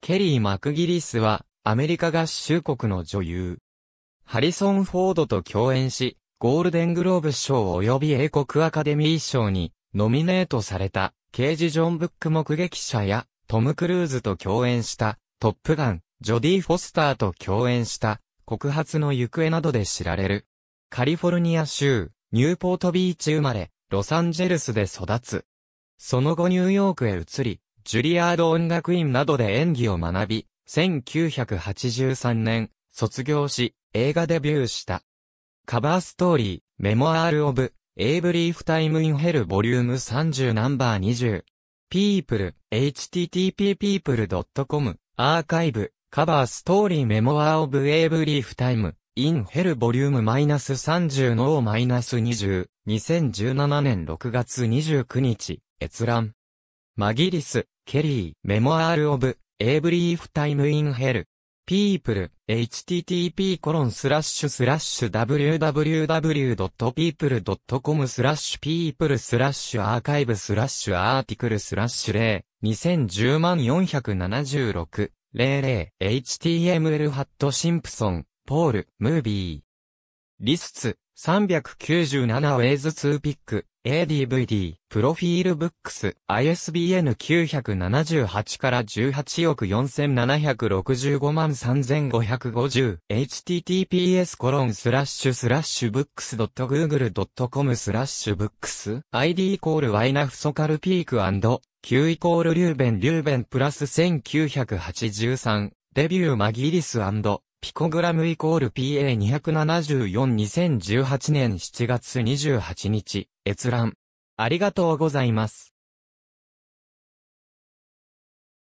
ケリー・マクギリスは、アメリカ合衆国の女優。ハリソン・フォードと共演し、ゴールデングローブ賞及び英国アカデミー賞にノミネートされたケージョン・ブック目撃者やトム・クルーズと共演したトップガン、ジョディ・フォスターと共演した告発の行方などで知られる。カリフォルニア州、ニューポートビーチ生まれ、ロサンゼルスで育つ。その後ニューヨークへ移り、ジュリアード音楽院などで演技を学び、1983年、卒業し、映画デビューした。カバーストーリー、メモアール・オブ、エイブリーフ・タイム・イン・ヘル・ボリューム30ナンバー20。people, http://people.com, アーカイブ、カバーストーリーメモアール・オブエイブリーフタイム、インヘルボリュームマイナス30のマイナス20、2017年6月29日、閲覧。マギリス、ケリー、メモアール・オブ、エーブリーフ・タイム・イン・ヘル。ピープル、http コロンスラッシュスラッシュ www.people.com スラッシュ people スラッシュアーカイブスラッシュアーティクルスラッシュ0 2010万476 00 html ハットシンプソンポールムービーリスツ397ウェイズ2ピック ADVD、プロフィールブックス、ISBN 978から18億4765万3550、https コロンスラッシュスラッシュブックス .google.com スラッシュブックス、ID イコールワイナフソカルピーク &Q イコールリューベンリューベンプラス1983、デビューマギリスピコグラムイコール PA2742018 年7月28日、閲覧。ありがとうございます。